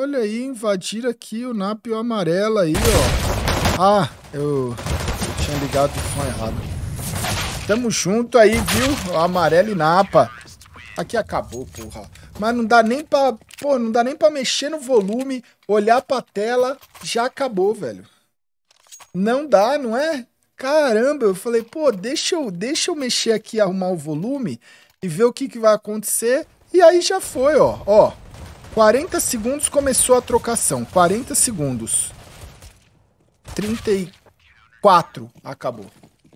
Olha aí, invadir aqui o Nap amarelo aí, ó. Ah, eu tinha ligado o som errado. Tamo junto aí, viu? Amarelo e Napa. Aqui acabou, porra. Mas não dá nem pra... Pô, não dá nem pra mexer no volume, olhar pra tela, já acabou, velho. Não dá, não é? Caramba, eu falei, pô, deixa eu, deixa eu mexer aqui, arrumar o volume e ver o que, que vai acontecer. E aí já foi, ó. Ó, 40 segundos começou a trocação. 40 segundos. 34 acabou.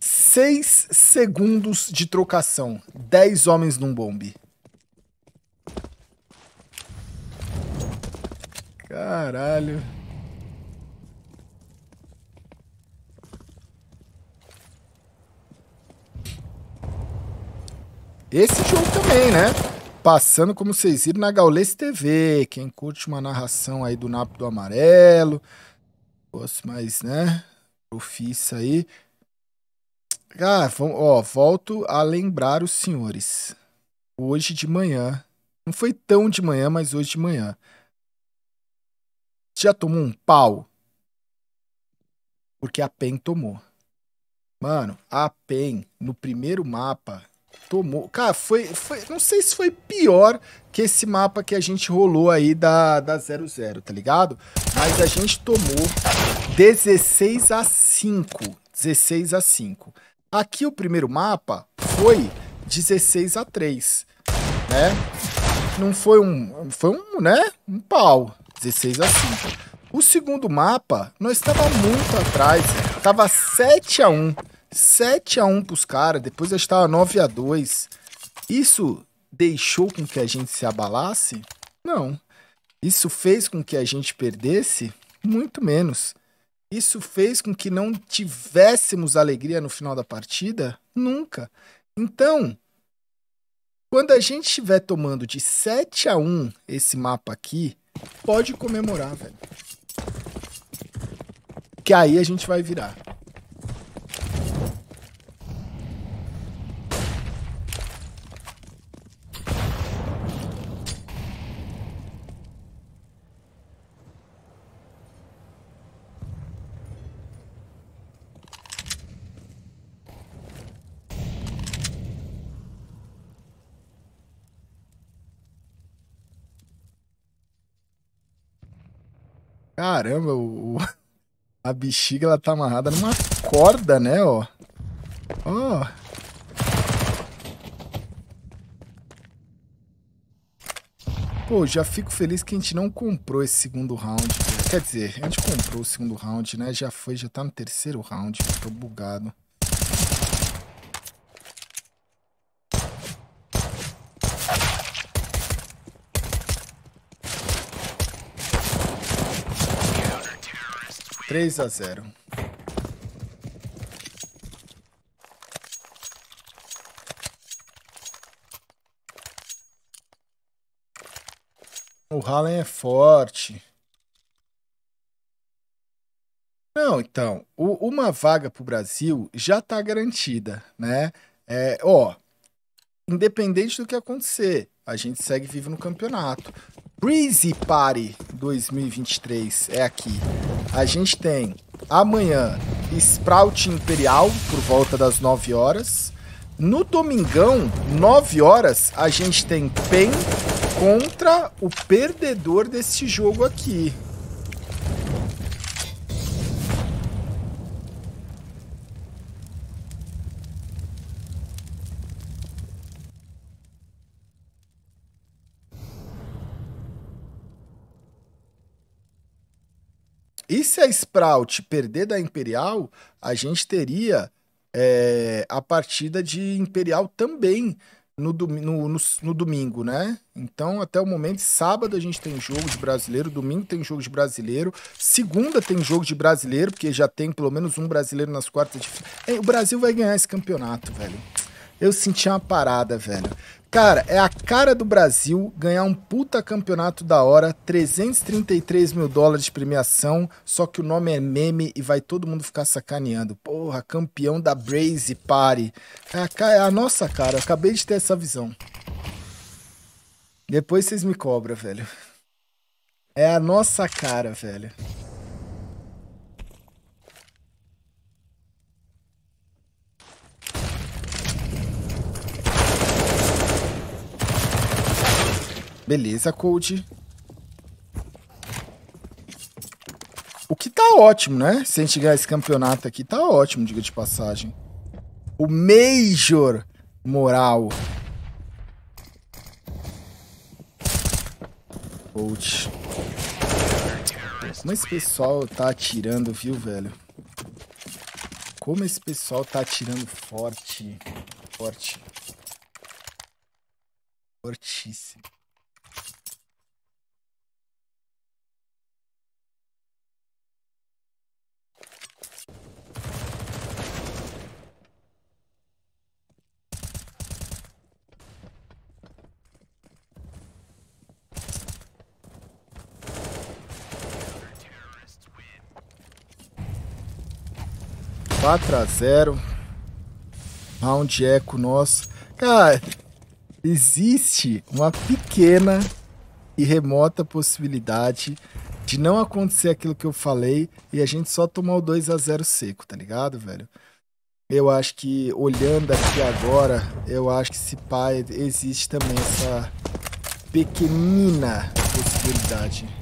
6 segundos de trocação. 10 homens num bombe. Caralho. Esse jogo também, né? passando, como vocês viram, na Gaules TV. Quem curte uma narração aí do Napo do Amarelo, Posso mais, né, profissa aí. Ah, ó, volto a lembrar os senhores. Hoje de manhã, não foi tão de manhã, mas hoje de manhã. Já tomou um pau? Porque a PEN tomou. Mano, a PEN, no primeiro mapa, tomou. Cara, foi, foi. Não sei se foi pior que esse mapa que a gente rolou aí da, da 00, tá ligado? Mas a gente tomou 16 a 5. 16 a 5. Aqui o primeiro mapa foi 16 a 3, né? Não foi um, foi um, né? Um pau, 16 a 5. O segundo mapa, nós estava muito atrás, tava 7 a 1. 7 a 1 pros caras, depois já estava 9 a 2. Isso deixou com que a gente se abalasse? Não. Isso fez com que a gente perdesse? Muito menos. Isso fez com que não tivéssemos alegria no final da partida? Nunca. Então, quando a gente estiver tomando de 7 a 1 esse mapa aqui, pode comemorar, velho. Que aí a gente vai virar. Caramba, o, o, a bexiga ela tá amarrada numa corda, né, ó. Ó. Oh. Pô, já fico feliz que a gente não comprou esse segundo round. Quer dizer, a gente comprou o segundo round, né? Já foi, já tá no terceiro round. Tô bugado. 3 a 0. O Haaland é forte. Não, então, o, uma vaga para o Brasil já está garantida, né? É, ó, independente do que acontecer, a gente segue vivo no campeonato. Breezy Party 2023 é aqui. A gente tem amanhã Sprout Imperial por volta das 9 horas. No domingão, 9 horas, a gente tem PEN contra o perdedor desse jogo aqui. E se a Sprout perder da Imperial, a gente teria é, a partida de Imperial também no, dom, no, no, no, domingo, né? Então, até o momento, sábado a gente tem jogo de brasileiro, domingo tem jogo de brasileiro, segunda tem jogo de brasileiro, porque já tem pelo menos um brasileiro nas quartas de. final. É, o Brasil vai ganhar esse campeonato, velho. Eu senti uma parada, velho. Cara, é a cara do Brasil ganhar um puta campeonato da hora, 333 mil dólares de premiação, só que o nome é meme e vai todo mundo ficar sacaneando. Porra, campeão da Braze Party. É a, é a nossa cara, eu acabei de ter essa visão. Depois vocês me cobram, velho. É a nossa cara, velho. Beleza, Cold. O que tá ótimo, né? Se a gente ganhar esse campeonato aqui, tá ótimo, diga de passagem. O Major Moral. Cold. Como esse pessoal tá atirando, viu, velho? Como esse pessoal tá atirando forte. Forte. Fortíssimo. 4 a 0 Round eco nosso. Cara, existe uma pequena e remota possibilidade de não acontecer aquilo que eu falei e a gente só tomar o 2 a 0 seco, tá ligado, velho? Eu acho que olhando aqui agora, eu acho que se pai existe também essa pequenina possibilidade.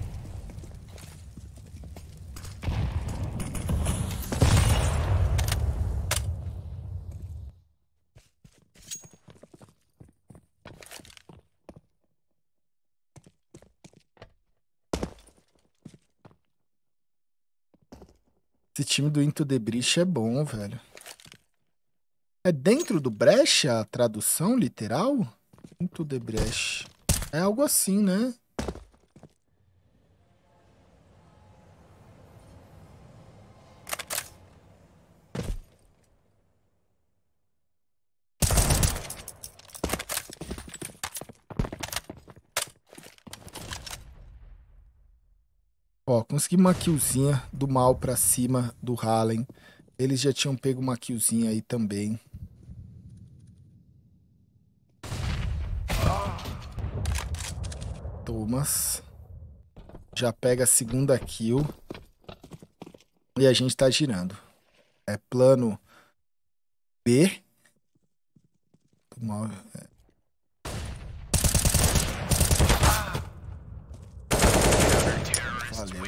Esse time do Into the Breach é bom, velho. É dentro do Brecha a tradução literal? Into the Breach. É algo assim, né? Ó, conseguimos uma killzinha do mal pra cima do Hallen. Eles já tinham pego uma killzinha aí também. Thomas. Já pega a segunda kill. E a gente tá girando. É plano B. Mal, é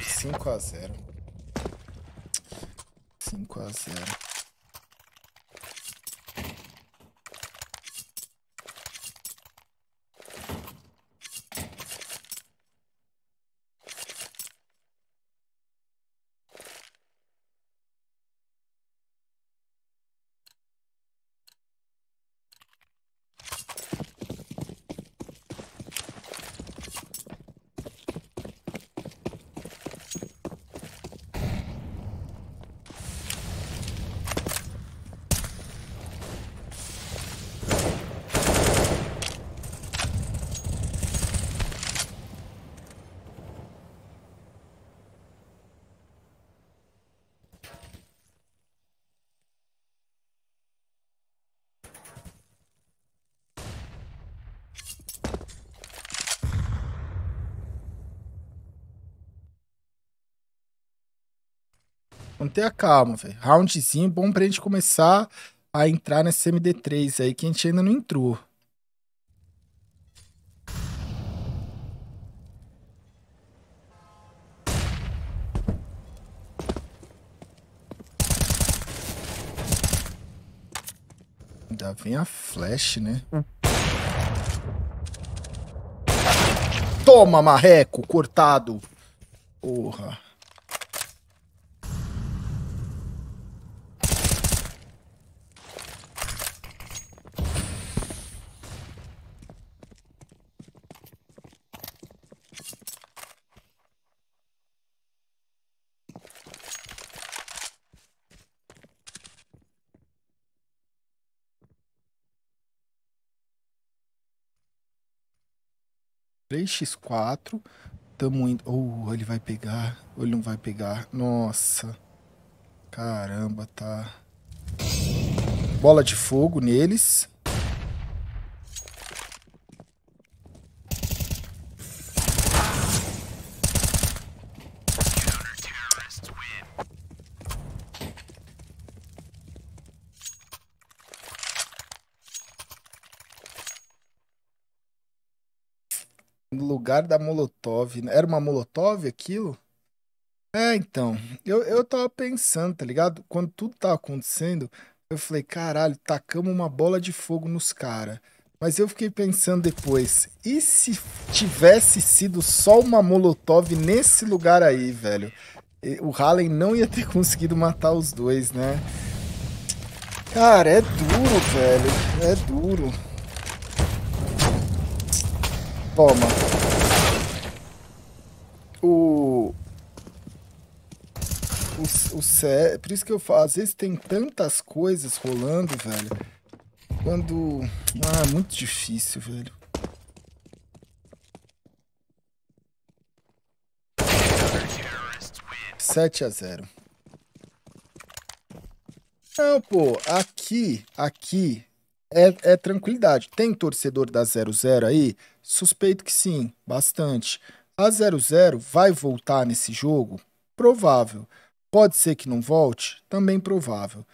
5x0. 5x0. manter a calma, velho. Roundzinho bom pra gente começar a entrar nesse MD3 aí que a gente ainda não entrou. Ainda vem a flash, né? Toma, marreco, cortado. Porra. 3x4. Tamo indo. Oh, ele vai pegar. Ou ele não vai pegar. Nossa. Caramba, tá. Bola de fogo neles. lugar da Molotov. Né? Era uma Molotov aquilo? É, então. Eu, eu tava pensando, tá ligado? Quando tudo tava acontecendo, eu falei, caralho, tacamos uma bola de fogo nos caras. Mas eu fiquei pensando depois, e se tivesse sido só uma Molotov nesse lugar aí, velho? O Halen não ia ter conseguido matar os dois, né? Cara, é duro, velho. É duro. Toma o. O, o C... Por isso que eu falo, às vezes tem tantas coisas rolando, velho. Quando. Ah, é muito difícil, velho. Sete a zero. Não, pô, aqui, aqui é, é tranquilidade. Tem torcedor da 00 aí? Suspeito que sim, bastante. A 0-0 vai voltar nesse jogo? Provável. Pode ser que não volte? Também provável.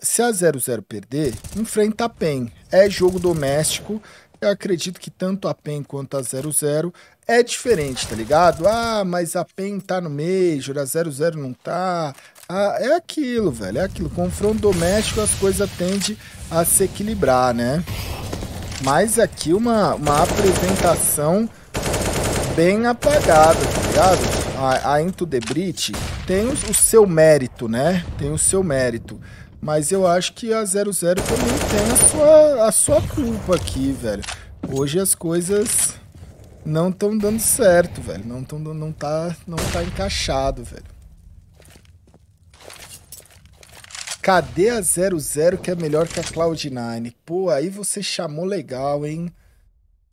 Se a 0-0 perder, enfrenta a PEN. É jogo doméstico. Eu acredito que tanto a PEN quanto a 0-0 é diferente, tá ligado? Ah, mas a PEN tá no Major, a 0-0 não tá. Ah, é aquilo, velho. É aquilo. Confronto doméstico, as coisas tendem a se equilibrar, né? Mas aqui uma, uma apresentação bem apagada, tá ligado? A, a Into the Breach tem o seu mérito, né? Tem o seu mérito. Mas eu acho que a 00 também tem a sua, a sua culpa aqui, velho. Hoje as coisas não estão dando certo, velho. Não, tão, não, tá, não tá encaixado, velho. Cadê a 00 que é melhor que a Cloud9? Pô, aí você chamou legal, hein?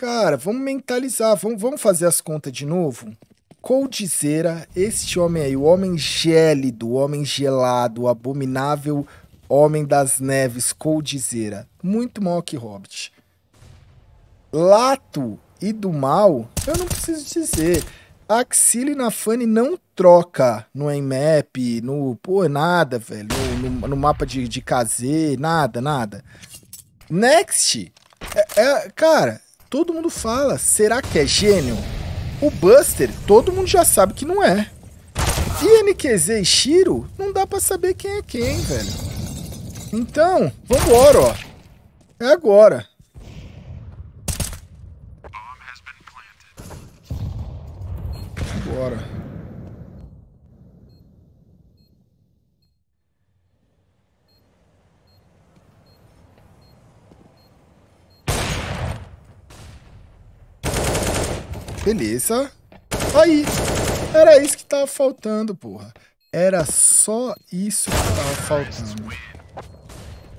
Cara, vamos mentalizar, vamos, vamos fazer as contas de novo? Coldzera, este homem aí, o homem gélido, o homem gelado, o abominável homem das neves, Coldzera. Muito maior que Hobbit. Lato e do mal, eu não preciso dizer. Axile na Fanny não troca no Mmap, no. Pô, nada, velho. No, no, no mapa de, de KZ, nada, nada. Next. É, é, cara, todo mundo fala, será que é gênio? O Buster, todo mundo já sabe que não é. E NQZ e Shiro, não dá pra saber quem é quem, velho. Então, vambora, ó. É agora. Bora. Beleza. Aí. Era isso que tava faltando, porra. Era só isso que tava faltando.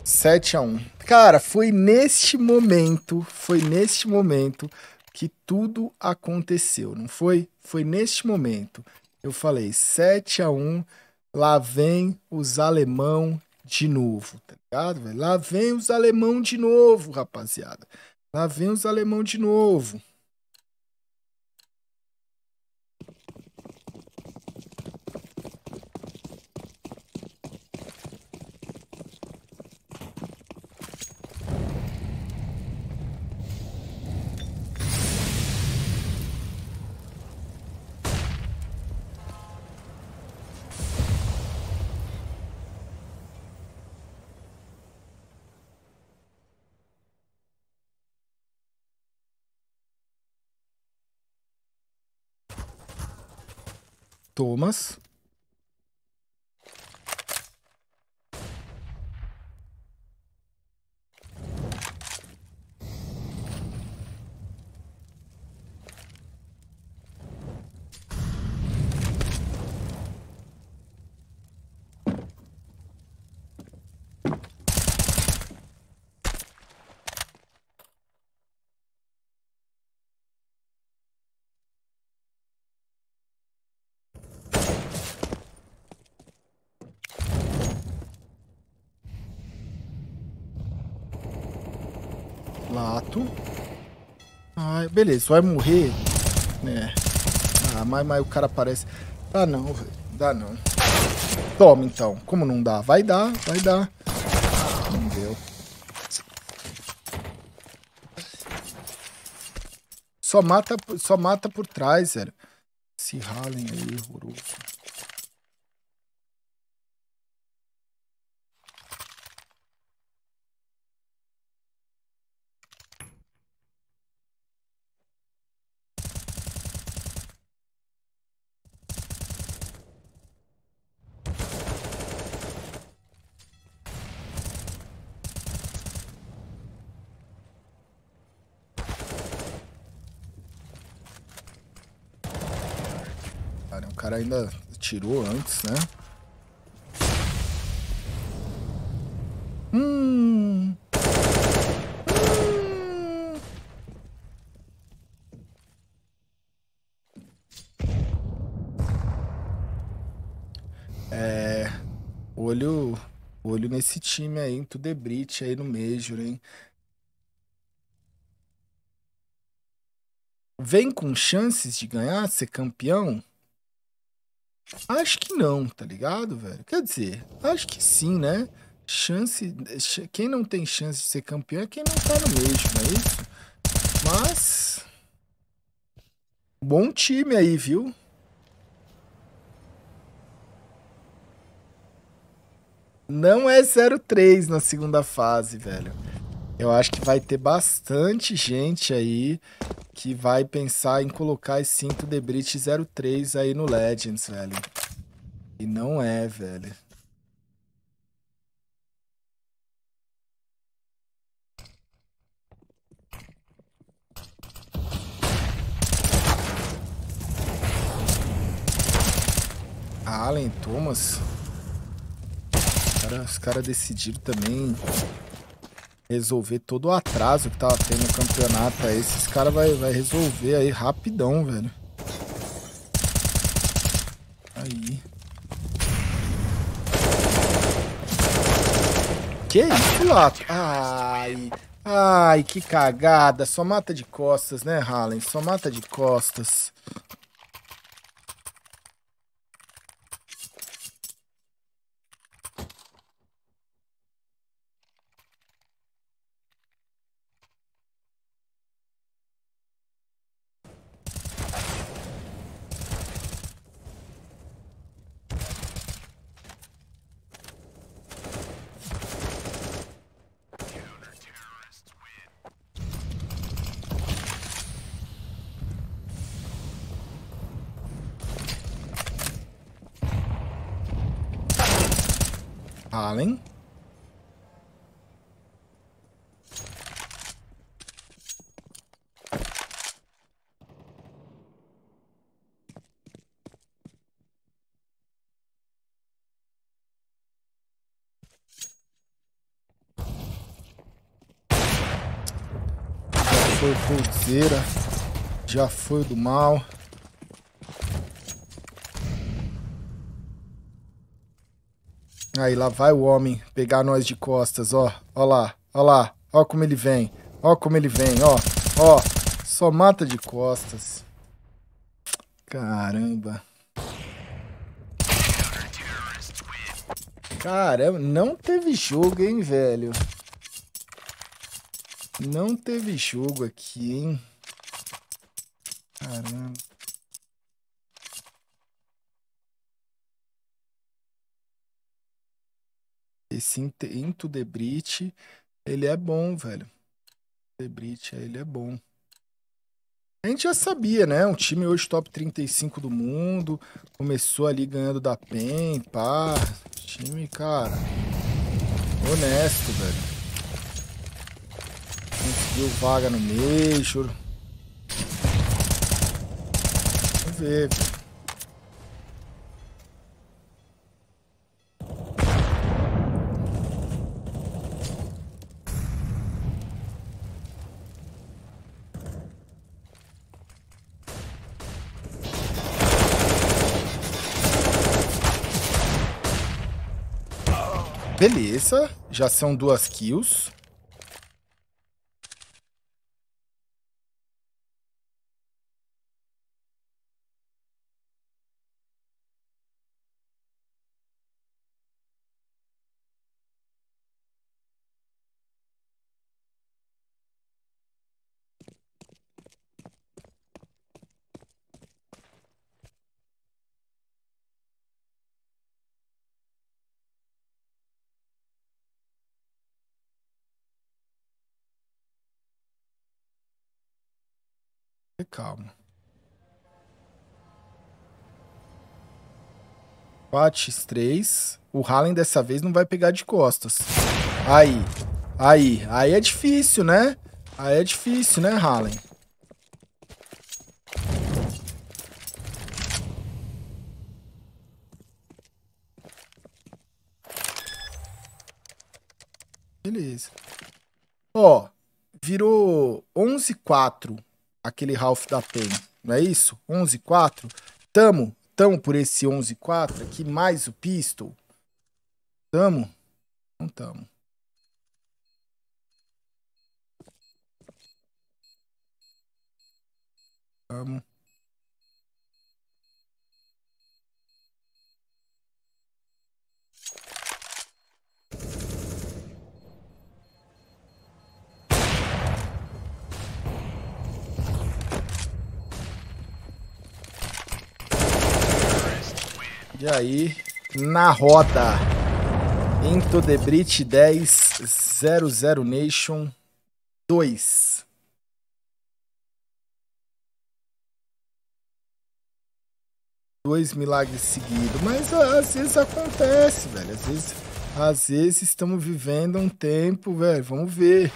7 a 1. Cara, foi neste momento, foi neste momento que tudo aconteceu, não foi? Foi neste momento. Eu falei 7 a 1, lá vem os alemão de novo, tá ligado? Véio? Lá vem os alemão de novo, rapaziada. Lá vem os alemão de novo. トーマス Ah, beleza, vai morrer. É. Ah, mas, mas o cara parece... Dá não, velho. Dá não. Toma, então. Como não dá? Vai dar, vai dar. Não deu. Só mata, só mata por trás, velho. Esse Halen aí, é horroroso. ainda tirou antes, né? Hum. hum. É, olho, olho nesse time aí, em Tudebrit é aí no Major, hein? Vem com chances de ganhar, ser campeão? Acho que não, tá ligado, velho? Quer dizer, acho que sim, né? Chance. Quem não tem chance de ser campeão é quem não tá no mesmo, aí. é isso? Mas. Bom time aí, viu? Não é 0-3 na segunda fase, velho. Eu acho que vai ter bastante gente aí que vai pensar em colocar esse cinto de Debrit 03 aí no Legends, velho. E não é, velho. Allen Thomas. Cara, os caras decidiram também resolver todo o atraso que tava tendo no campeonato aí. Esses caras vai, vai resolver aí rapidão, velho. Aí. Que isso, Lato? Ai, ai, que cagada. Só mata de costas, né, Halen? Só mata de costas. Caveira. Já foi do mal. Aí, lá vai o homem pegar nós de costas, ó. Ó lá, ó lá. Ó como ele vem. Ó como ele vem, ó. Ó, só mata de costas. Caramba. Caramba, não teve jogo, hein, velho. Não teve jogo aqui, hein? Caramba. Esse Into the Breach, ele é bom, velho. The Breach, ele é bom. A gente já sabia, né? Um time hoje top 35 do mundo. Começou ali ganhando da PEN, pá. Time, cara. Honesto, velho. Conseguiu vaga no meio, Vamos ver. Beleza, já são duas kills. Quatro, x 3. O Haaland dessa vez não vai pegar de costas. Aí. Aí. Aí é difícil, né? Aí é difícil, né, Haaland? Beleza. Ó, virou 11-4 aquele Ralph da PEN, não é isso? 11-4? Tamo, tamo por esse 11-4 aqui, mais o pistol? Tamo? Não tamo. Tamo. E aí, na roda. Into the Bridge 1000 Nation 2. Dois milagres seguidos. Mas às vezes acontece, velho. Às vezes, às vezes estamos vivendo um tempo, velho. Vamos ver.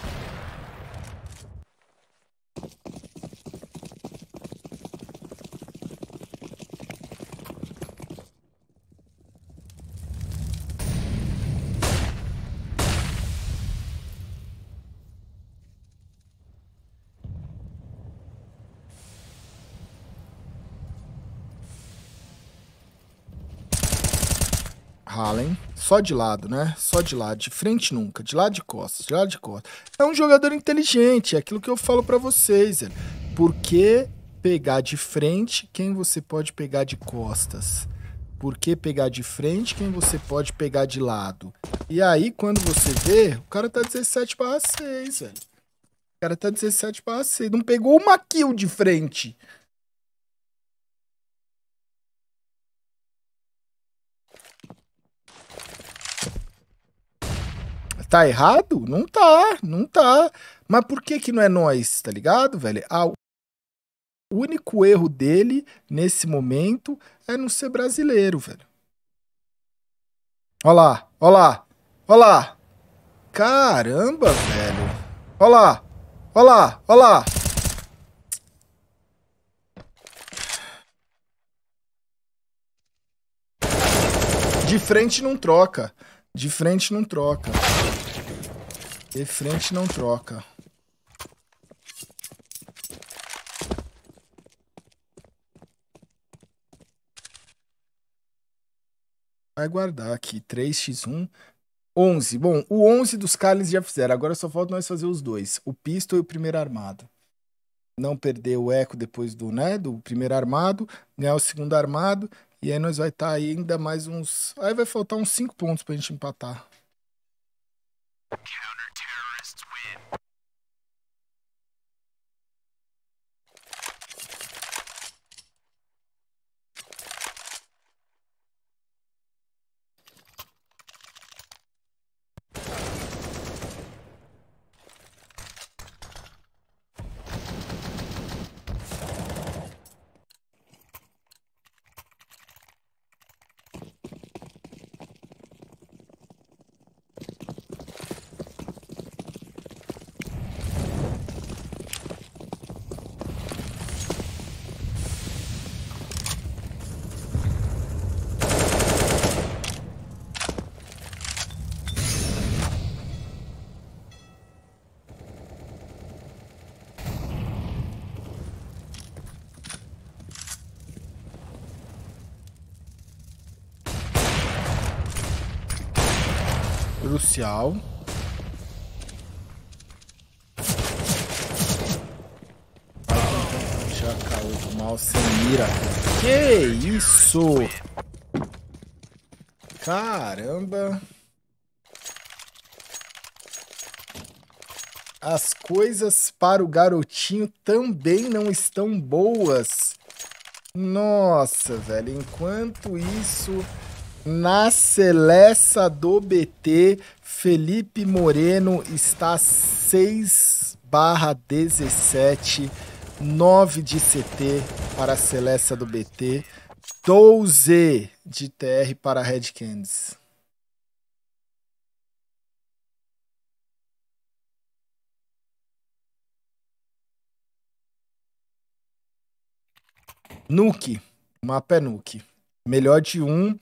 Só de lado, né? Só de lado, de frente nunca, de lado de costas, de lado de costas. É um jogador inteligente, é aquilo que eu falo para vocês, velho. Por que pegar de frente quem você pode pegar de costas? Por que pegar de frente quem você pode pegar de lado? E aí, quando você vê, o cara tá 17 para 6, velho. O cara tá 17 para 6. Não pegou uma kill de frente. Tá errado? Não tá, não tá. Mas por que que não é nós, tá ligado, velho? Ah, o único erro dele nesse momento é não ser brasileiro, velho. Olha lá, olha lá, olha lá. Caramba, velho. Olha lá, olha lá, olha lá. De frente não troca. De frente não troca. De frente não troca. Vai guardar aqui. 3x1. 11. Bom, o 11 dos Carles já fizeram. Agora só falta nós fazer os dois. O pistol e o primeiro armado. Não perder o eco depois do, né, do primeiro armado. Ganhar o segundo armado. E aí nós vai estar tá ainda mais uns. Aí vai faltar uns 5 pontos pra gente empatar. especial. Vai do mal sem mira. Que isso! Caramba! As coisas para o garotinho também não estão boas. Nossa, velho, enquanto isso, na Celessa do BT, Felipe Moreno está 6 barra 17, 9 de CT para a Celeste do BT, 12 de TR para a Red Candies. Nuke, mapa é Nuke. Melhor de um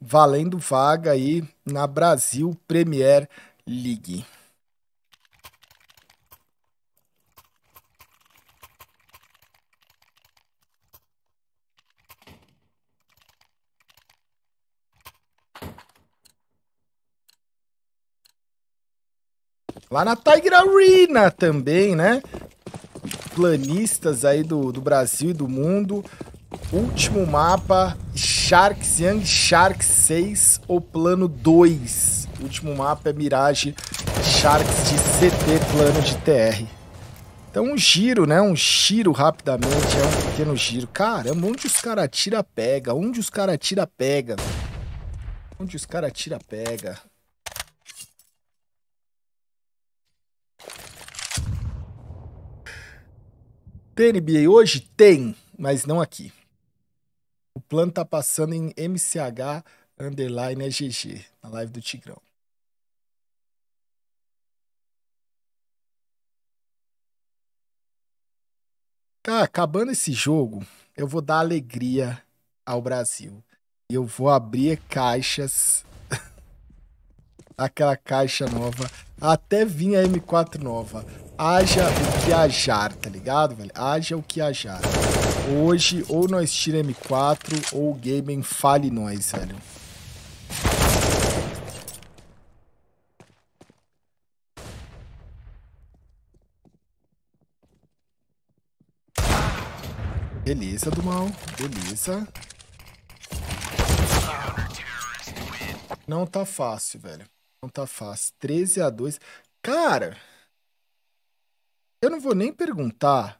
valendo vaga aí na Brasil Premier League. Lá na Tiger Arena também, né? Planistas aí do, do Brasil e do mundo. Último mapa Sharks, Young Sharks 6 ou plano 2. O último mapa é Mirage Sharks de CT, plano de TR. Então um giro, né? Um giro rapidamente, é um pequeno giro. Caramba, onde os caras tira pega, onde os caras tira pega. Onde os caras tira pega. Tem NBA hoje? Tem, mas não aqui plano tá passando em MCH underline é GG, na live do Tigrão. Cara, acabando esse jogo, eu vou dar alegria ao Brasil. eu vou abrir caixas. Aquela caixa nova. Até vir a M4 nova. Haja o que ajar, tá ligado, velho? Haja o que ajar. Hoje, ou nós tira M4, ou o Gaben fale nós, velho. Beleza, do mal. Beleza. Não tá fácil, velho. Não tá fácil. 13 a 2. Cara, eu não vou nem perguntar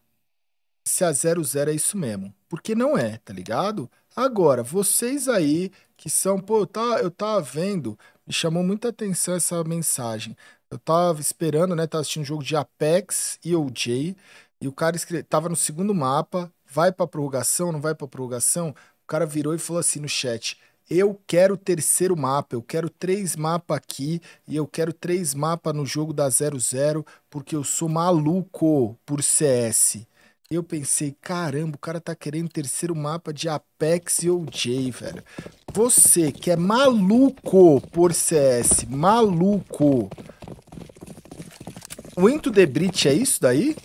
se a 00 é isso mesmo. Porque não é, tá ligado? Agora, vocês aí que são, pô, eu tava, eu tava vendo, me chamou muita atenção essa mensagem. Eu tava esperando, né? Tava assistindo um jogo de Apex e OJ. E o cara escreve, tava no segundo mapa, vai pra prorrogação, não vai pra prorrogação. O cara virou e falou assim no chat: eu quero o terceiro mapa, eu quero três mapas aqui e eu quero três mapas no jogo da 00, porque eu sou maluco por CS eu pensei, caramba, o cara tá querendo terceiro mapa de Apex e OJ, velho. Você que é maluco por CS, maluco. O Into the Breach é isso daí?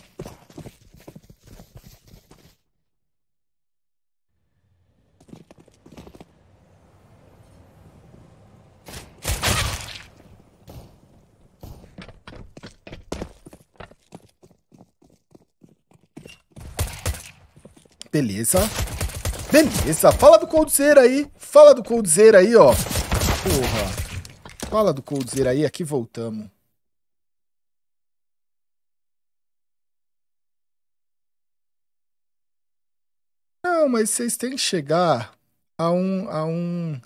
Beleza. Beleza. Fala do Coldzera aí. Fala do Coldzera aí, ó. Porra. Fala do Coldzera aí. Aqui voltamos. Não, mas vocês têm que chegar a um, a um,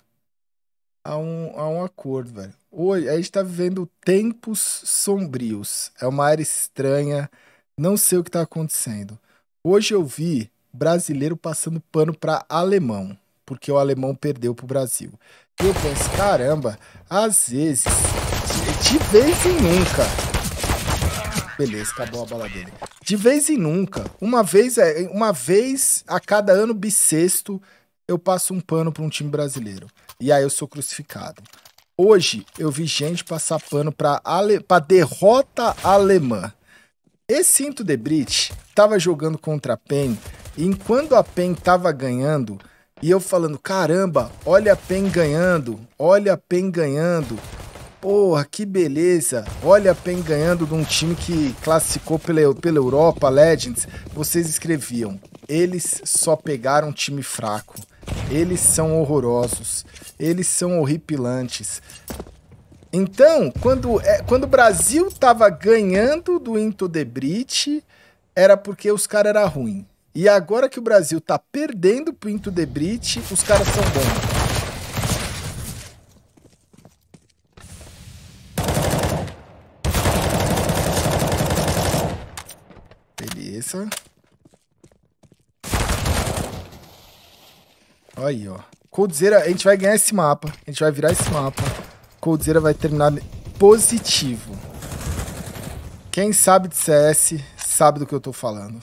a um, a um acordo, velho. Hoje a gente tá vivendo tempos sombrios. É uma área estranha. Não sei o que tá acontecendo. Hoje eu vi brasileiro passando pano para alemão, porque o alemão perdeu pro Brasil. E eu penso, caramba, às vezes, de, de vez em nunca. Beleza, acabou a bala dele. De vez em nunca, uma vez, é, uma vez a cada ano bissexto, eu passo um pano para um time brasileiro. E aí eu sou crucificado. Hoje eu vi gente passar pano para ale... derrota alemã. Esse Cinto de Bridge estava jogando contra a PEN enquanto a PEN tava ganhando, e eu falando, caramba, olha a PEN ganhando, olha a PEN ganhando. Porra, que beleza! Olha a PEN ganhando de um time que classificou pela, pela Europa Legends. Vocês escreviam, eles só pegaram time fraco. Eles são horrorosos. Eles são horripilantes. Então, quando, é, quando o Brasil tava ganhando do Into the Bridge, era porque os caras eram ruins. E agora que o Brasil tá perdendo o Pinto the Bridge, os caras são bons. Beleza. Aí, ó. Coldzera, a gente vai ganhar esse mapa. A gente vai virar esse mapa. Coldzera vai terminar positivo. Quem sabe de CS sabe do que eu tô falando.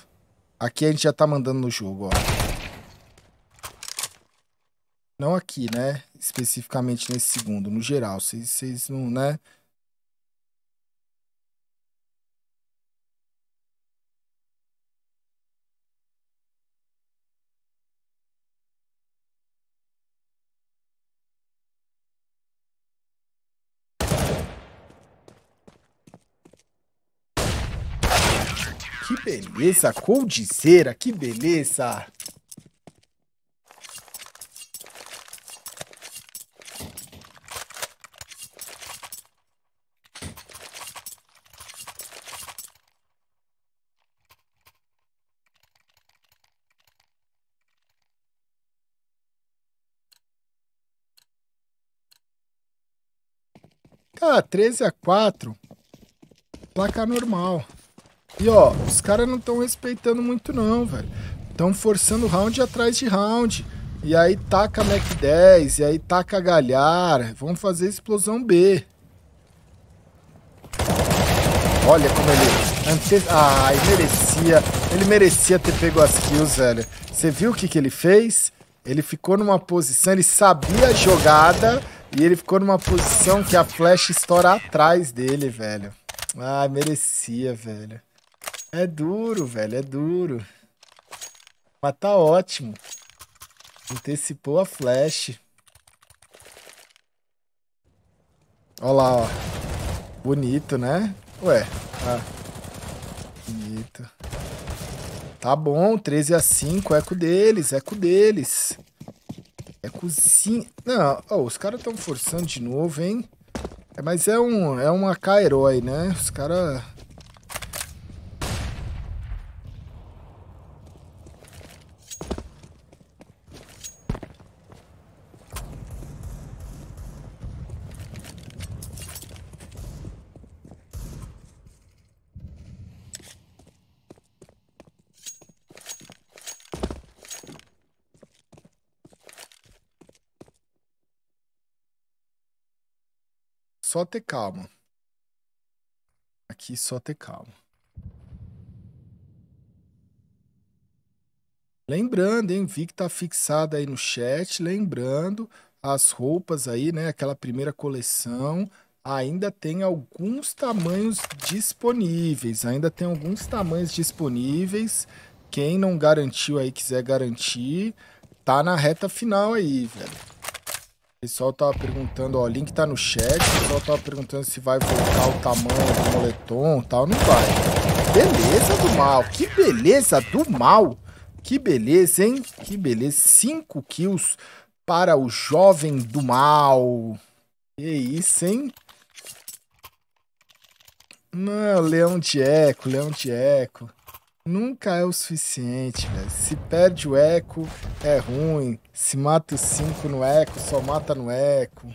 Aqui a gente já tá mandando no jogo, ó. Não aqui, né? Especificamente nesse segundo, no geral. Vocês não, né? beleza, cor que beleza. Ah, 13 a 4. Placa normal. E ó, os caras não estão respeitando muito não, velho. Estão forçando round atrás de round. E aí taca Mac 10, e aí taca Galhar. Vamos fazer explosão B. Olha como ele... Ante... Ah, ele merecia. Ele merecia ter pego as kills, velho. Você viu o que, que ele fez? Ele ficou numa posição, ele sabia a jogada e ele ficou numa posição que a flash estoura atrás dele, velho. Ah, merecia, velho. É duro, velho, é duro. Mas tá ótimo. Antecipou a flash. Olha lá, ó. Bonito, né? Ué. Ah. Bonito. Tá bom, 13 a 5, eco deles, eco deles. Ecozinho. Não, oh, os caras estão forçando de novo, hein? É, mas é um, é um AK herói, né? Os caras... só ter calma. Aqui só ter calma. Lembrando, hein, vi que tá fixada aí no chat, lembrando, as roupas aí, né, aquela primeira coleção, ainda tem alguns tamanhos disponíveis, ainda tem alguns tamanhos disponíveis. Quem não garantiu aí, quiser garantir, tá na reta final aí, velho pessoal tava perguntando, ó, o link tá no chat, o pessoal tava perguntando se vai voltar o tamanho do moletom tal, não vai. Beleza do mal, que beleza do mal, que beleza, hein, que beleza, 5 kills para o jovem do mal, que isso, hein. Não, Leão Eco, Leão Eco. Nunca é o suficiente, velho. Se perde o eco, é ruim. Se mata o 5 no eco, só mata no eco.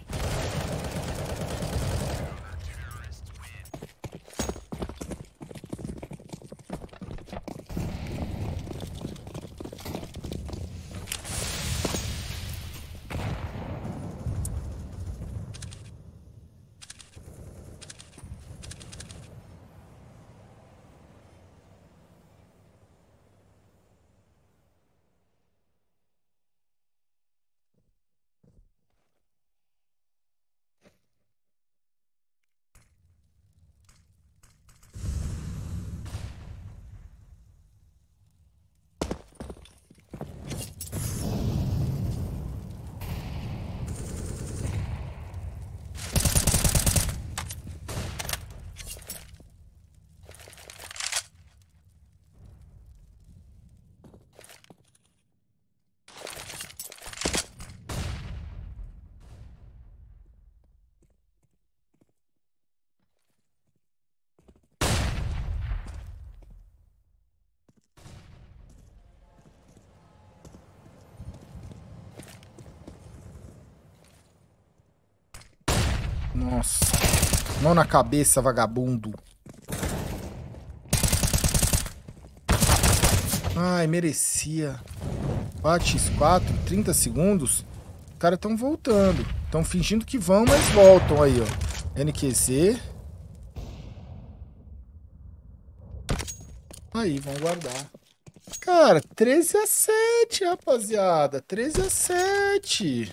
Mão na cabeça, vagabundo. Ai, merecia. 4x4, 30 segundos. Os caras estão voltando. Estão fingindo que vão, mas voltam aí, ó. NQZ. Aí, vão guardar. Cara, 13 x 7, rapaziada. 13 x 7.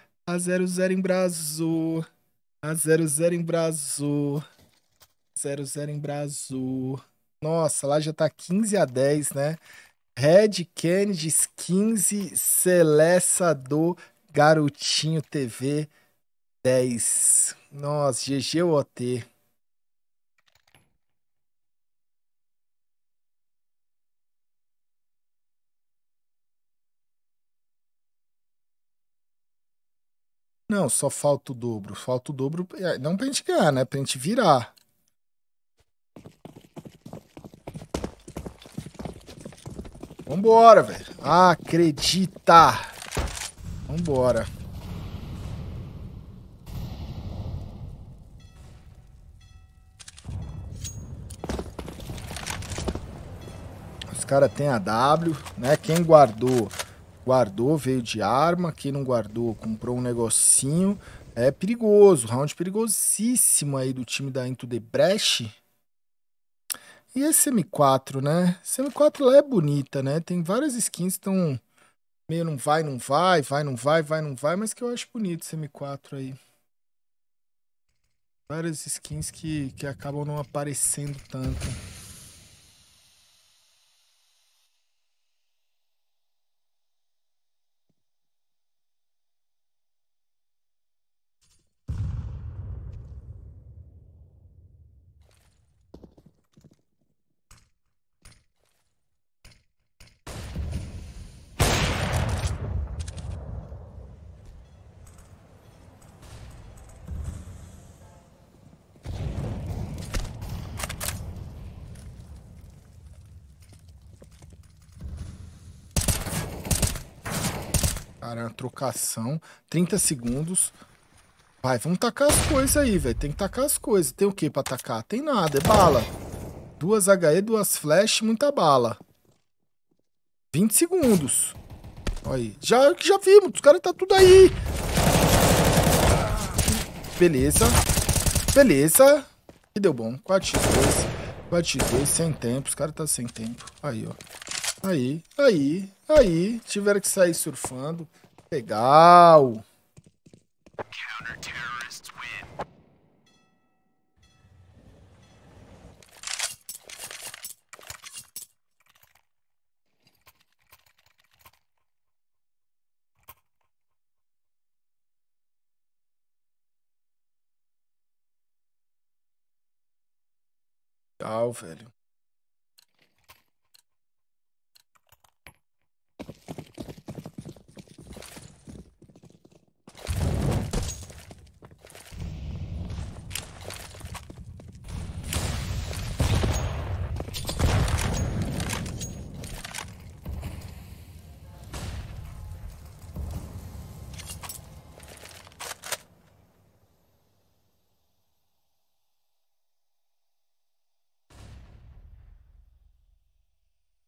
A 00 em Brasil. A 00 em Brasil. 00 em Brasil. Nossa, lá já tá 15 a 10, né? Red Kennedys 15, Celessa do Garotinho TV 10. Nossa, GG OT. Não, só falta o dobro. Falta o dobro, é, não pra gente ganhar, né? Pra gente virar. Vambora, velho. Acredita. Vambora. Os caras têm a W, né? Quem guardou guardou veio de arma, quem não guardou comprou um negocinho. É perigoso, round perigosíssimo aí do time da Into the Breach. E esse M4, né? Esse M4 lá é bonita, né? Tem várias skins que estão meio não vai, não vai, vai, não vai, vai, não vai, mas que eu acho bonito esse M4 aí. Várias skins que, que acabam não aparecendo tanto. Cara, trocação. 30 segundos. Vai, vamos tacar as coisas aí, velho. Tem que tacar as coisas. Tem o que pra tacar? Tem nada, é bala. Duas HE, duas flash, muita bala. 20 segundos. Olha aí. Já, já vimos, os caras tá tudo aí. Beleza. Beleza. E deu bom. 4x2. 4x2, sem tempo. Os caras tá sem tempo. Aí, ó. Aí, aí, aí. Tiveram que sair surfando. Legal. Legal, velho.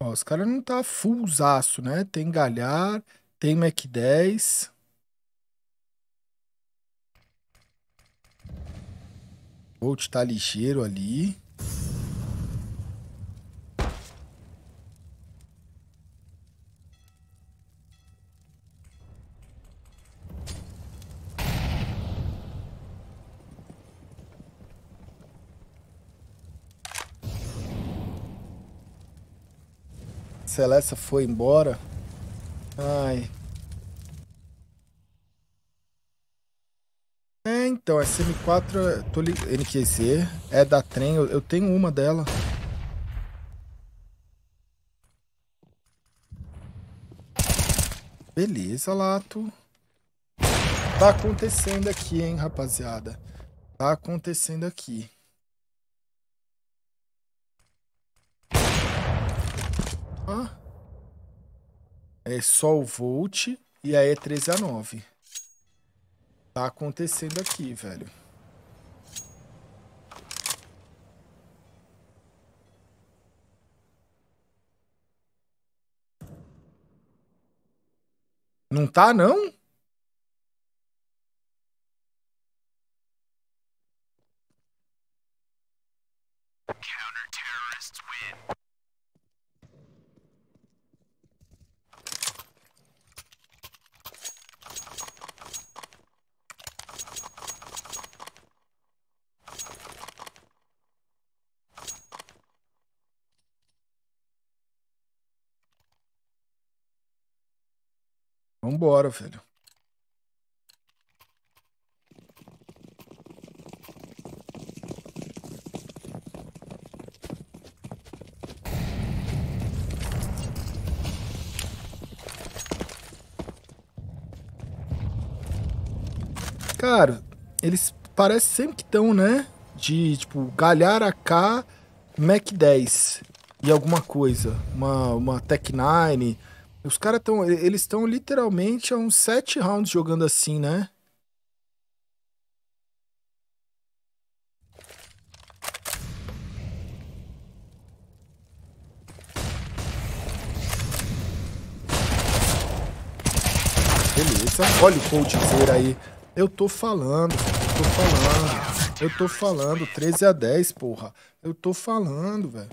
Ó, os caras não tá fullzaço, né? Tem Galhar, tem Mac 10. Volt tá ligeiro ali. Celeste foi embora. Ai. É, então, a SM4 tô NQZ é da trem, eu, eu tenho uma dela. Beleza, Lato. Tá acontecendo aqui, hein, rapaziada. Tá acontecendo aqui. Hã? É só o Volt e a E3 a 9. Tá acontecendo aqui, velho. Não tá, não? hora, velho. Cara, eles parecem sempre que estão, né? De tipo, galhar a K Mac 10 e alguma coisa. Uma, uma Tech 9 os caras estão. Eles estão literalmente há uns sete rounds jogando assim, né? Beleza. Olha o coldzeiro aí. Eu tô falando, eu tô falando. Eu tô falando. 13 a 10, porra. Eu tô falando, velho.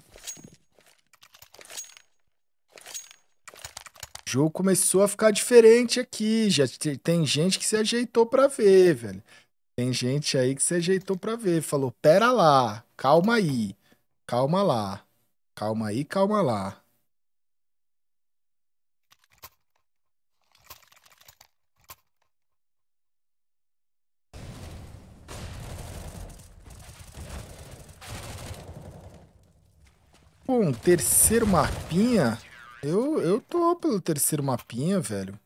O jogo começou a ficar diferente aqui. Já tem gente que se ajeitou para ver, velho. Tem gente aí que se ajeitou para ver. Falou: pera lá, calma aí, calma lá, calma aí, calma lá. Bom, terceiro mapinha. Eu, eu tô pelo terceiro mapinha, velho.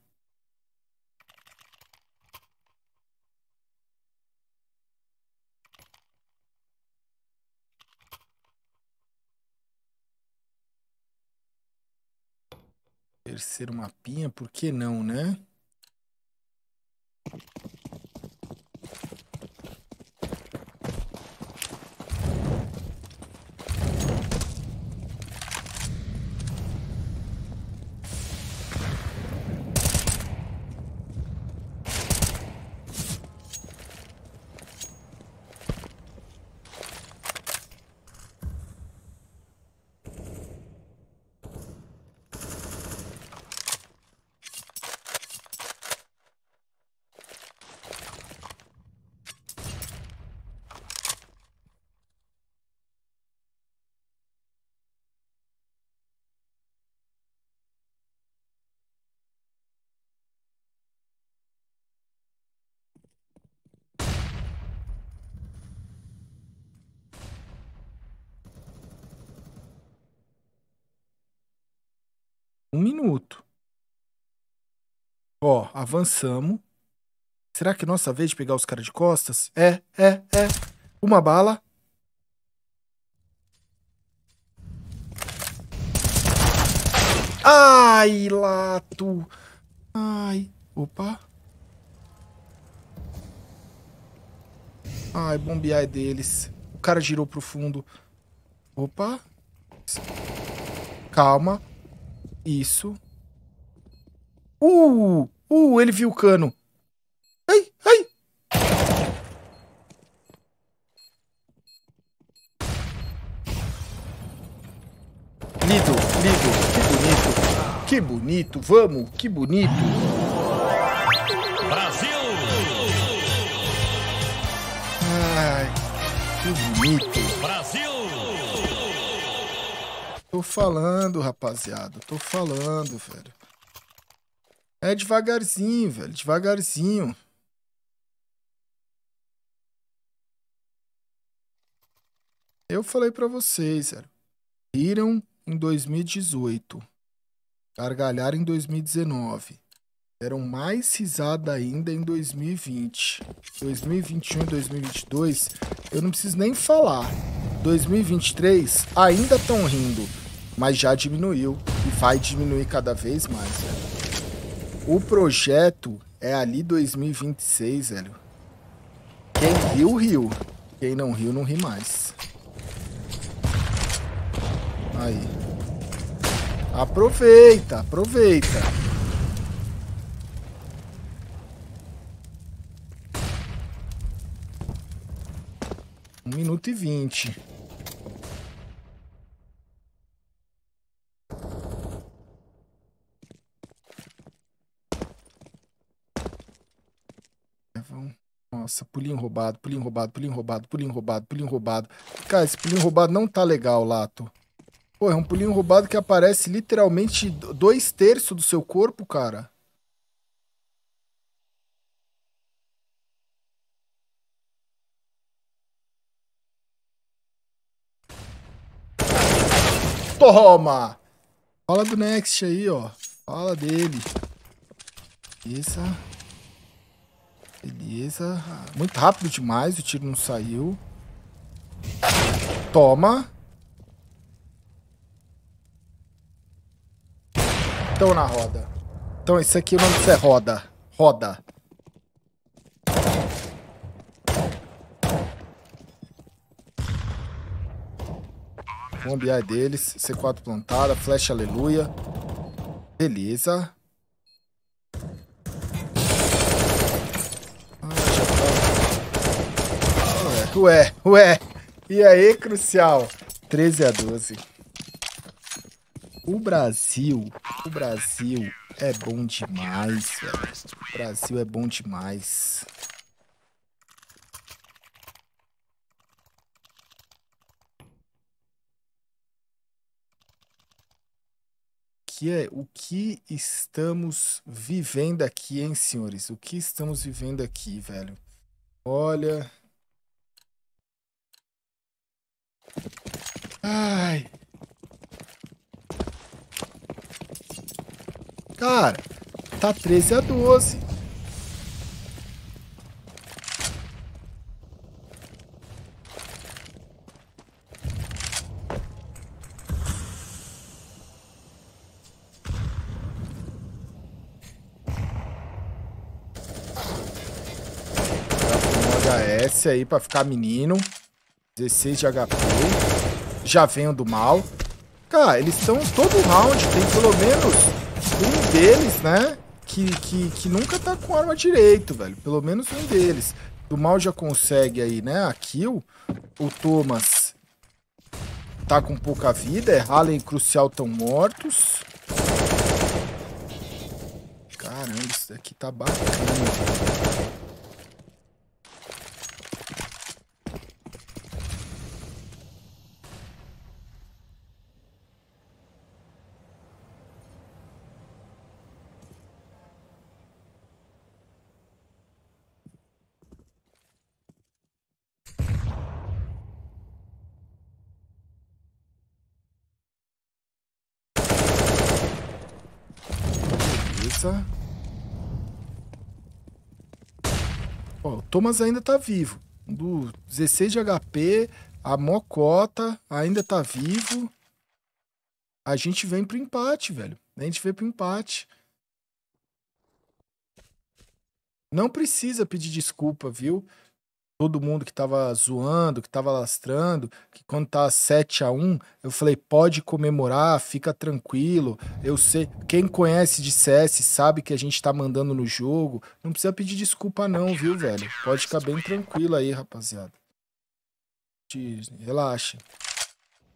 Terceiro mapinha, por que não, né? Um minuto. Ó, avançamos. Será que é nossa vez de pegar os caras de costas? É, é, é. Uma bala. Ai, lato. Ai, opa. Ai, bombear é deles. O cara girou pro fundo. Opa. Calma. Isso. Uh! Uh, ele viu o cano. Ai, ai! Lido, lido, que bonito. Que bonito, vamos, que bonito. Brasil! Ai, que bonito. Tô falando, rapaziada. Tô falando, velho. É devagarzinho, velho. Devagarzinho. Eu falei para vocês, velho. Riram em 2018. Gargalharam em 2019. Deram mais risada ainda em 2020. 2021 e 2022, eu não preciso nem falar. 2023, ainda tão rindo mas já diminuiu e vai diminuir cada vez mais. Velho. O projeto é ali 2026, velho. Quem riu, riu. Quem não riu, não ri mais. Aí. Aproveita, aproveita. Um minuto e vinte. Nossa, pulinho roubado, pulinho roubado, pulinho roubado, pulinho roubado, pulinho roubado. Cara, esse pulinho roubado não tá legal, Lato. Pô, é um pulinho roubado que aparece literalmente dois terços do seu corpo, cara. Toma! Fala do Next aí, ó. Fala dele. Isso. Beleza. Muito rápido demais, o tiro não saiu. Toma. Estão na roda. Então esse aqui é o nome disso é roda. Roda. Bombear deles. C4 plantada. Flecha aleluia. Beleza. Ué, ué. E aí, Crucial? 13 a 12. O Brasil, o Brasil é bom demais, velho. O Brasil é bom demais. que é o que estamos vivendo aqui, hein, senhores? O que estamos vivendo aqui, velho? Olha, Ai. Cara, tá 13 a 12. esse tá aí para ficar menino. 16 de HP. Já venho do mal. Cara, eles estão todo round, tem pelo menos um deles, né? Que, que, que nunca tá com arma direito, velho. Pelo menos um deles. Do mal já consegue aí, né? A kill. O Thomas tá com pouca vida. É Halen e Crucial estão mortos. Caramba, isso daqui tá bacana. Thomas ainda está vivo. Do 16 de HP, a Mocota ainda está vivo. A gente vem pro empate, velho. A gente vem pro empate. Não precisa pedir desculpa, viu? todo mundo que estava zoando, que estava lastrando, que quando tá 7 a 1 eu falei, pode comemorar, fica tranquilo. Eu sei, quem conhece de CS sabe que a gente tá mandando no jogo. Não precisa pedir desculpa, não, viu, velho? Pode ficar bem tranquilo aí, rapaziada. Relaxa.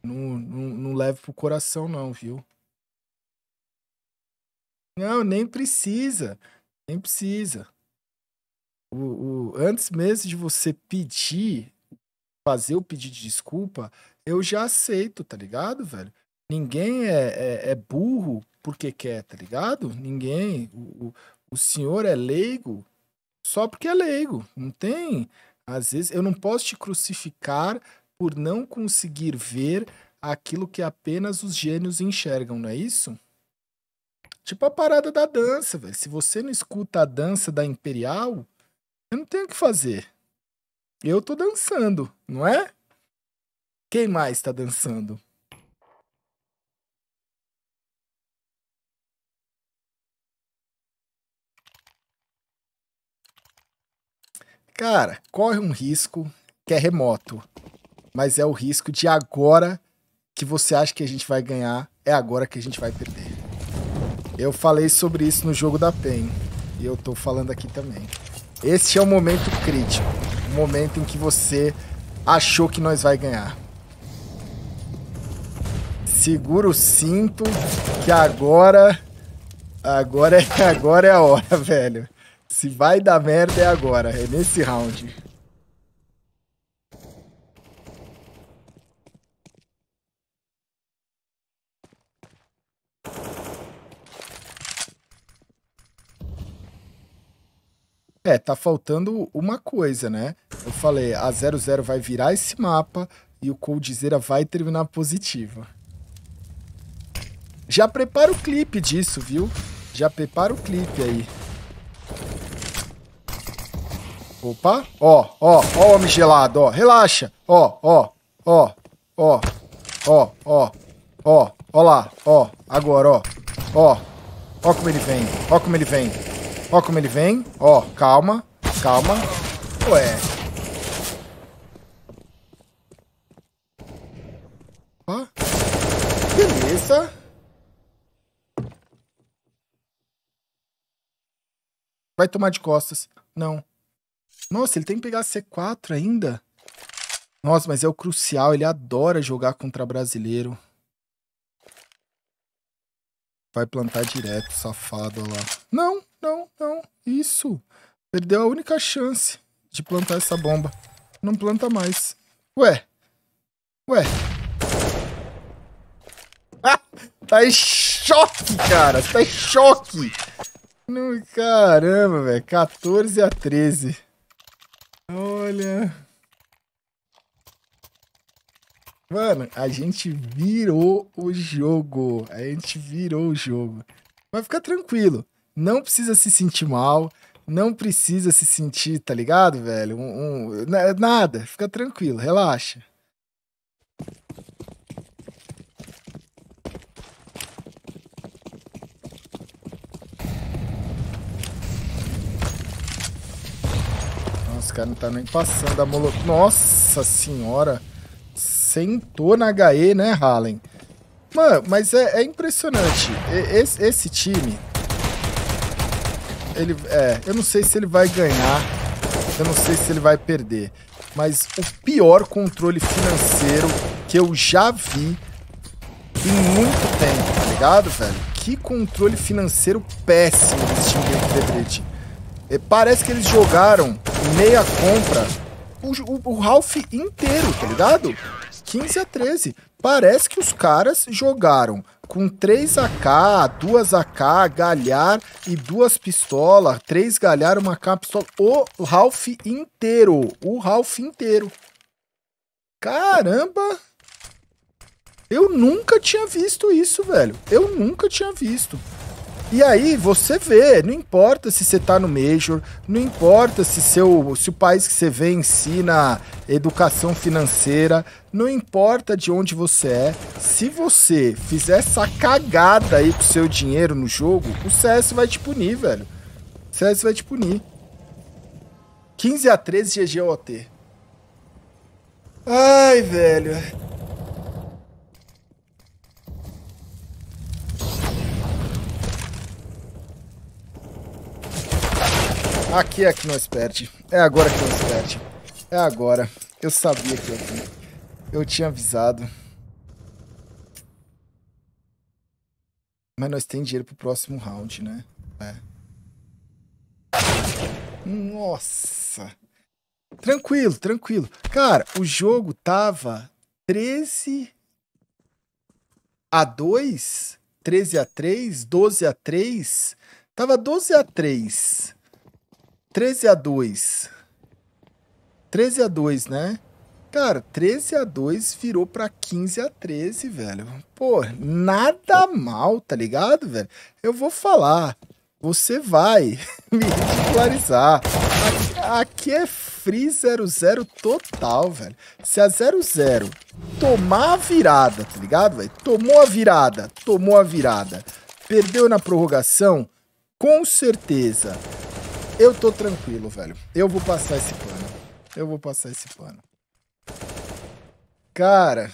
Não, não, não leve pro coração, não, viu? Não, nem precisa. Nem precisa o, o, antes mesmo de você pedir, fazer o pedido de desculpa, eu já aceito, tá ligado, velho? Ninguém é, é, é burro porque quer, tá ligado? Ninguém. O, o, o senhor é leigo só porque é leigo. Não tem. Às vezes eu não posso te crucificar por não conseguir ver aquilo que apenas os gênios enxergam, não é isso? Tipo a parada da dança, velho. Se você não escuta a dança da Imperial, eu não tenho o que fazer. Eu tô dançando, não é? Quem mais tá dançando? Cara, corre um risco que é remoto, mas é o risco de agora que você acha que a gente vai ganhar, é agora que a gente vai perder. Eu falei sobre isso no jogo da PEN e eu tô falando aqui também. Esse é o momento crítico. O momento em que você achou que nós vai ganhar. Segura o cinto, que agora... Agora é, agora é a hora, velho. Se vai dar merda, é agora. É nesse round. É, tá faltando uma coisa, né? Eu falei, a 00 vai virar esse mapa e o Coldzera vai terminar positiva. Já prepara o clipe disso, viu? Já prepara o clipe aí. Opa, ó, ó, ó o homem gelado, ó, relaxa, ó, ó, ó, ó, ó, ó, ó, ó lá, ó, agora, ó, ó, ó como ele vem, ó como ele vem. Ó como ele vem. Ó, calma. Calma. Ué. Ó. Beleza. Vai tomar de costas. Não. Nossa, ele tem que pegar C4 ainda? Nossa, mas é o crucial. Ele adora jogar contra brasileiro vai plantar direto, safado lá. Não, não, não. Isso. Perdeu a única chance de plantar essa bomba. Não planta mais. Ué. Ué. Ah, tá em choque, cara. Tá em choque. caramba, velho. 14 a 13. Olha. Mano, a gente virou o jogo. A gente virou o jogo. Mas fica tranquilo. Não precisa se sentir mal. Não precisa se sentir, tá ligado, velho? Um, um, né, nada. Fica tranquilo. Relaxa. Nossa, o cara não tá nem passando a molo... Nossa senhora! sentou na HE, né, Halen? Mano, mas é, é impressionante. Esse, esse, time... Ele, é, eu não sei se ele vai ganhar, eu não sei se ele vai perder, mas o pior controle financeiro que eu já vi em muito tempo, tá ligado, velho? Que controle financeiro péssimo desse time de Debrecht. Parece que eles jogaram meia compra o, o, o Ralph inteiro, tá ligado? 15 a 13. Parece que os caras jogaram com 3AK, 2AK, galhar e duas pistolas, 3 galhar, uma K pistola, o Ralph inteiro, o Ralph inteiro. Caramba! Eu nunca tinha visto isso, velho. Eu nunca tinha visto. E aí você vê, não importa se você tá no Major, não importa se, seu, se o país que você vem ensina educação financeira, não importa de onde você é, se você fizer essa cagada aí pro seu dinheiro no jogo, o CS vai te punir, velho. O CS vai te punir. 15 a 13 GGOT. Ai, velho. Aqui é que nós perde. É agora que nós perde. É agora. Eu sabia que ia vir. Eu tinha avisado. Mas nós tem dinheiro pro próximo round, né? É. Nossa. Tranquilo, tranquilo. Cara, o jogo tava 13 a 2, 13 a 3, 12 a 3. Tava 12 a 3. 13 a 2. 13 a 2, né? Cara, 13 a 2 virou para 15 a 13, velho. Pô, nada mal, tá ligado, velho? Eu vou falar. Você vai me ridicularizar. Aqui, aqui é Free 00 total, velho. Se a 00 tomar a virada, tá ligado, velho? Tomou a virada, tomou a virada. Perdeu na prorrogação, com certeza eu tô tranquilo, velho. Eu vou passar esse pano. Eu vou passar esse pano. Cara...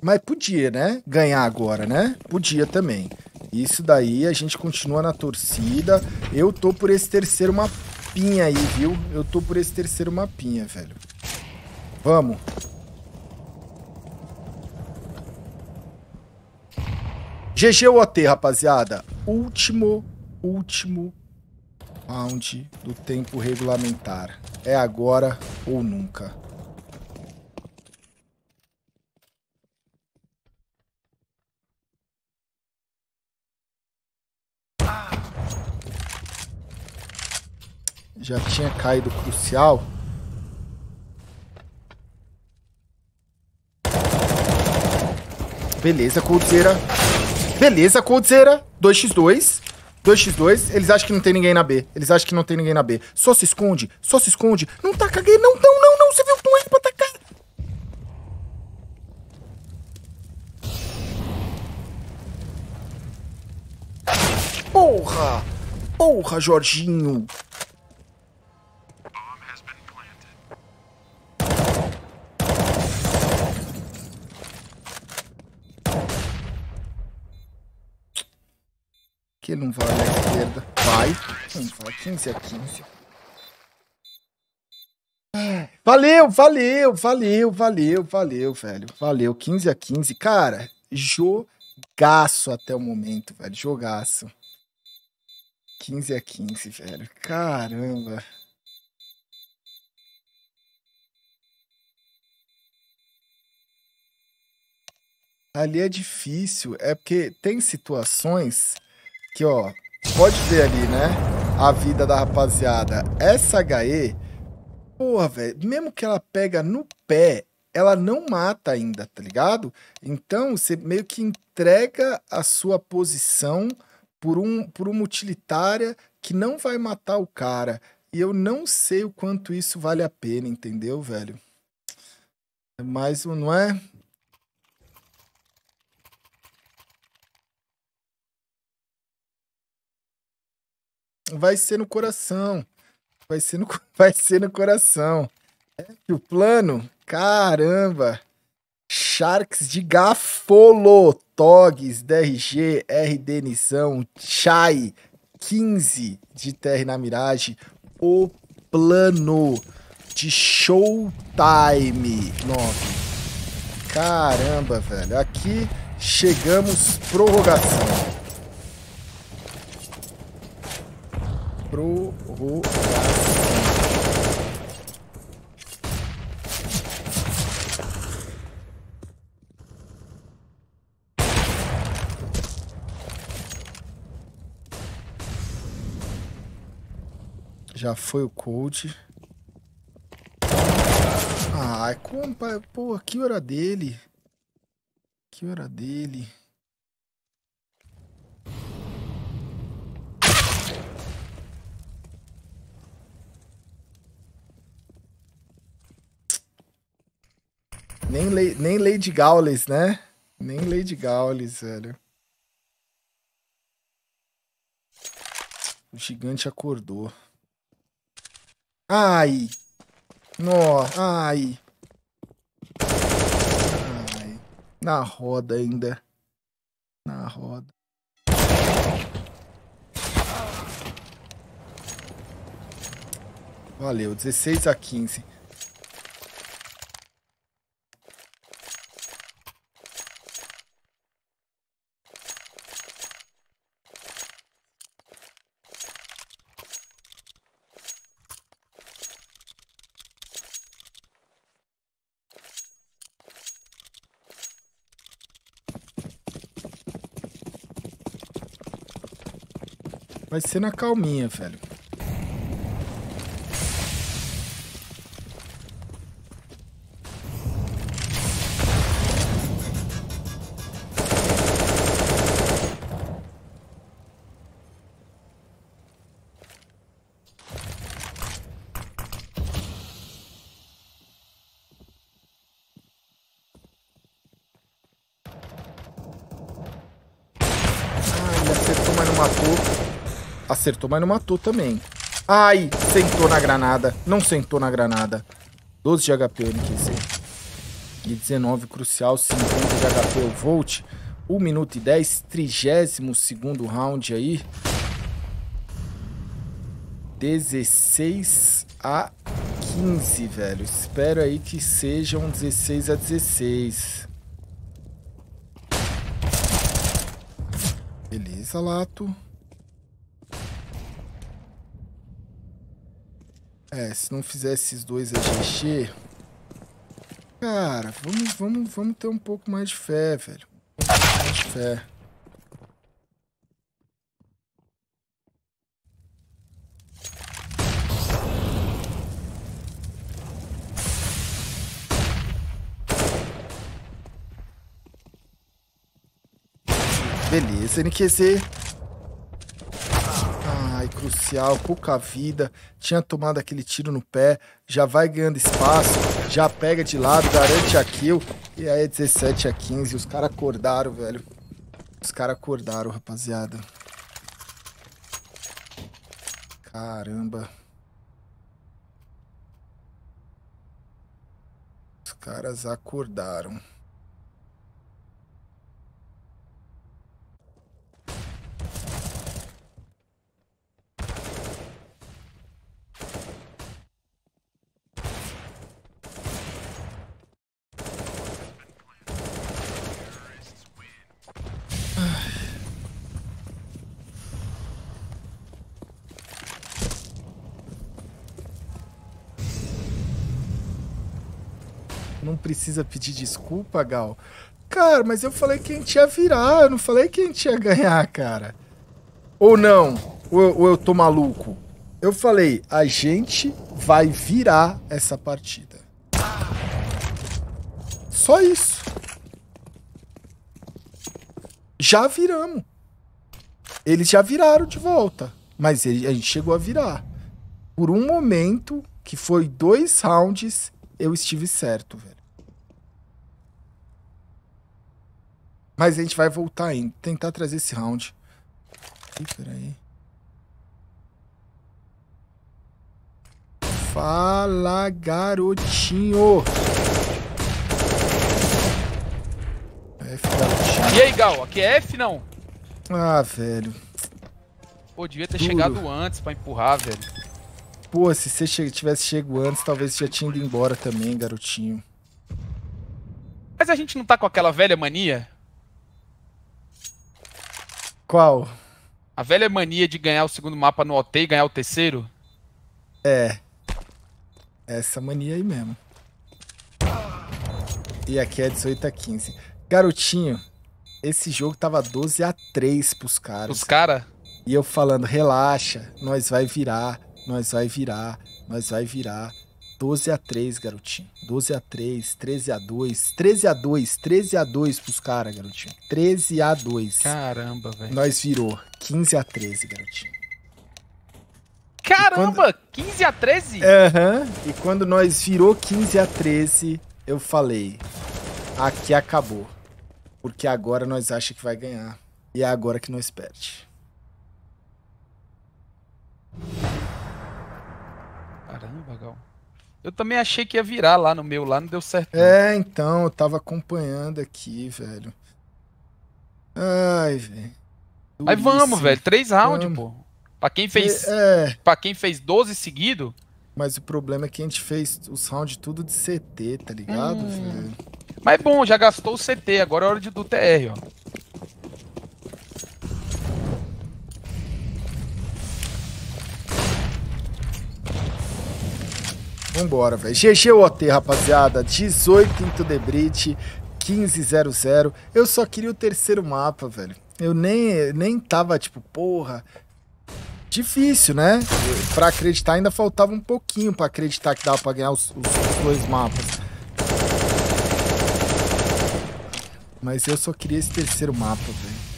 Mas podia, né? Ganhar agora, né? Podia também. Isso daí a gente continua na torcida. Eu tô por esse terceiro mapinha aí, viu? Eu tô por esse terceiro mapinha, velho. Vamos. GGOT, rapaziada. Último, último round do tempo regulamentar. É agora ou nunca. Já tinha caído crucial. Beleza, Coldzera. Beleza, Coldzera. 2x2. 2x2. Eles acham que não tem ninguém na B. Eles acham que não tem ninguém na B. Só se esconde. Só se esconde. Não tá caguei. Não, não, não, não. Você viu que não é pra atacar. Porra! Porra, Jorginho! a 15. Valeu, valeu, valeu, valeu, valeu, velho. Valeu, 15 a 15. Cara, jogaço até o momento, velho. Jogaço. 15 a 15, velho. Caramba. Ali é difícil, é porque tem situações que, ó, pode ver ali, né? a vida da rapaziada. Essa HE, porra, velho, mesmo que ela pega no pé, ela não mata ainda, tá ligado? Então, você meio que entrega a sua posição por, um, por uma utilitária que não vai matar o cara. E eu não sei o quanto isso vale a pena, entendeu, velho? É Mas não é? Vai ser no coração. Vai ser no, vai ser no coração. É, o plano? Caramba! Sharks de Gafolo, Togs, DRG, RD Nissan, Chai, 15 de TR na Mirage, o plano de Showtime 9. Caramba, velho. Aqui chegamos prorrogação. prorrogação. Já foi o coach. Ah, compa, pô, que hora dele? Que hora dele? Nem, nem Lady Gaules, né? Nem Lady Gaules, velho. O gigante acordou. Ai! Nó, ai! Ai. Na roda ainda. Na roda. Valeu, 16 a 15. Vai ser na calminha, velho. Acertou, mas não matou também. Ai, sentou na granada. Não sentou na granada. 12 de HP o NQZ. E 19 crucial, 50 de HP o Volt. 1 minuto e 10, 32 round aí. 16 a 15, velho. Espero aí que sejam um 16 a 16. Beleza, Lato. É, se não fizer esses dois a mexer... Cara, vamos, vamos, vamos ter um pouco mais de fé, velho. Um mais de fé. Beleza, NQZ crucial, pouca vida, tinha tomado aquele tiro no pé, já vai ganhando espaço, já pega de lado, garante a kill. E aí 17 é a 15, os caras acordaram, velho. Os caras acordaram, rapaziada. Caramba. Os caras acordaram. precisa pedir desculpa, Gal? Cara, mas eu falei que a gente ia virar, eu não falei que a gente ia ganhar, cara. Ou não? Ou eu, ou eu tô maluco? Eu falei, a gente vai virar essa partida. Só isso. Já viramos. Eles já viraram de volta. Mas ele, a gente chegou a virar. Por um momento, que foi dois rounds, eu estive certo, velho. Mas a gente vai voltar ainda. Tentar trazer esse round. Ih, peraí. Fala, garotinho! F garotinho. E aí, Gal? Aqui é F, não? Ah, velho. Pô, devia ter Duro. chegado antes pra empurrar, velho. Pô, se você tivesse chego antes, talvez já tinha ido embora também, garotinho. Mas a gente não tá com aquela velha mania qual? A velha mania de ganhar o segundo mapa no OT e ganhar o terceiro? É. Essa mania aí mesmo. E aqui é 18 a 15. Garotinho, esse jogo tava 12 a 3 pros caras. Os caras? E eu falando, relaxa, nós vai virar, nós vai virar, nós vai virar. 12 a 3, garotinho. 12 a 3, 13 a 2, 13 a 2, 13 a 2 pros caras, garotinho. 13 a 2. Caramba, velho. Nós virou 15 a 13, garotinho. Caramba, quando... 15 a 13? Aham. Uhum. E quando nós virou 15 a 13, eu falei: "Aqui acabou". Porque agora nós acha que vai ganhar. E é agora que nós perde. Caramba, Gal. Eu também achei que ia virar lá no meu, lá não deu certo. É, então, eu tava acompanhando aqui, velho. Ai, velho. Mas vamos, velho. Três rounds, pô. Pra quem fez. É. Pra quem fez 12 seguido. Mas o problema é que a gente fez os rounds tudo de CT, tá ligado, hum. velho? Mas é bom, já gastou o CT, agora é hora de do TR, ó. Vambora, velho. GG OT, rapaziada. 18 into the bridge, 15-0-0. Eu só queria o terceiro mapa, velho. Eu nem, nem tava, tipo, porra... Difícil, né? Pra acreditar ainda faltava um pouquinho pra acreditar que dava pra ganhar os, os dois mapas. Mas eu só queria esse terceiro mapa, velho.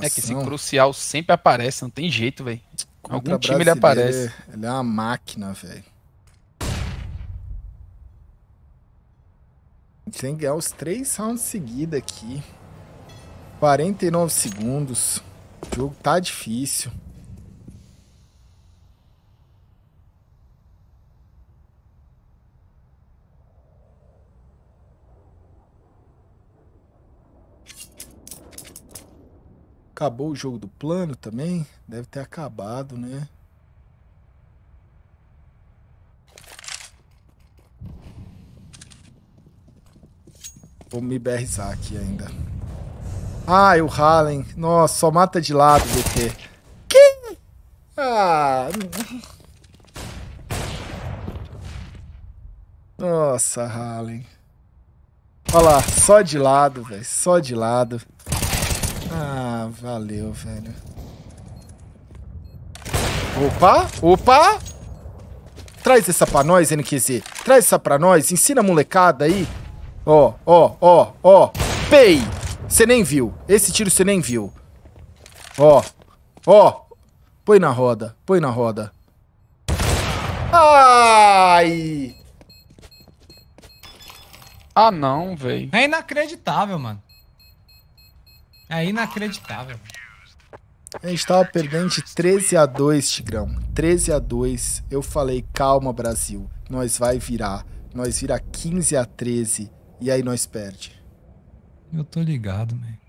É que esse crucial sempre aparece, não tem jeito, velho. Algum time ele aparece. Ele é uma máquina, velho. Tem que ganhar os três rounds seguidos aqui. 49 segundos. O jogo tá difícil. Acabou o jogo do plano também? Deve ter acabado, né? Vou me berrizar aqui ainda. Ah, o Halen. Nossa, só mata de lado, BT. Que? Ah. Nossa, Halen. Olha lá, só de lado, velho. Só de lado. Ah, valeu, velho. Opa, opa! Traz essa pra nós, NQZ. Traz essa pra nós. Ensina a molecada aí. Ó, ó, ó, ó. Pei! Você nem viu. Esse tiro você nem viu. Ó, ó. Põe na roda. Põe na roda. Ai! Ah, não, velho. É inacreditável, mano. É inacreditável. A gente tava perdendo de 13 a 2, Tigrão. 13 a 2. Eu falei, calma, Brasil. Nós vai virar. Nós vira 15 a 13. E aí nós perde. Eu tô ligado, velho.